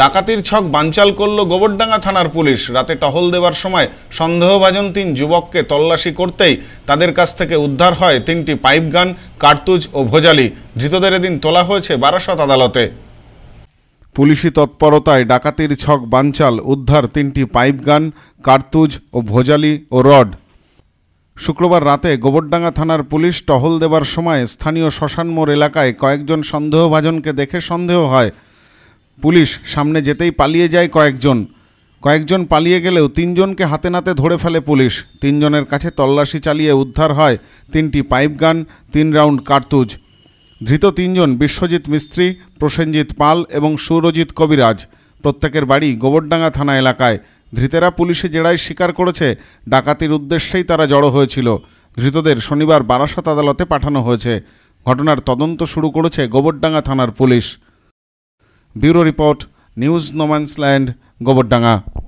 ডাকাতির ছক বানচাল করল গোবরডাঙ্গা থানার পুলিশ রাতে টহল দেওয়ার সময় সন্দেহভাজন তিন যুবককে তল্লাশি করতেই তাদের কাছ থেকে উদ্ধার হয় তিনটি পাইপ গান কার্তুজ ও ভোজালি ধৃতদের এদিন তোলা হয়েছে বারাসত আদালতে পুলিশি তৎপরতায় ডাকাতির ছক বানচাল উদ্ধার তিনটি পাইপ গান কার্তুজ ও ভোজালি ও রড শুক্রবার রাতে গোবরডাঙ্গা থানার পুলিশ টহল দেবার সময় স্থানীয় শ্মশান মোড় এলাকায় কয়েকজন সন্দেহভাজনকে দেখে সন্দেহ হয় পুলিশ সামনে যেতেই পালিয়ে যায় কয়েকজন কয়েকজন পালিয়ে গেলেও তিনজনকে হাতে নাতে ধরে ফেলে পুলিশ তিনজনের কাছে তল্লাশি চালিয়ে উদ্ধার হয় তিনটি পাইপ গান তিন রাউন্ড কার্তুজ ধৃত তিনজন বিশ্বজিৎ মিস্ত্রি প্রসেনজিৎ পাল এবং সুরজিৎ কবিরাজ প্রত্যেকের বাড়ি গোবরডাঙ্গা থানা এলাকায় ধৃতেরা পুলিশে জেরায় স্বীকার করেছে ডাকাতির উদ্দেশ্যেই তারা জড়ো হয়েছিল ধৃতদের শনিবার বারাসাত আদালতে পাঠানো হয়েছে ঘটনার তদন্ত শুরু করেছে গোবরডাঙ্গা থানার police Bureau Report, News No Man's Land, Gobodanga.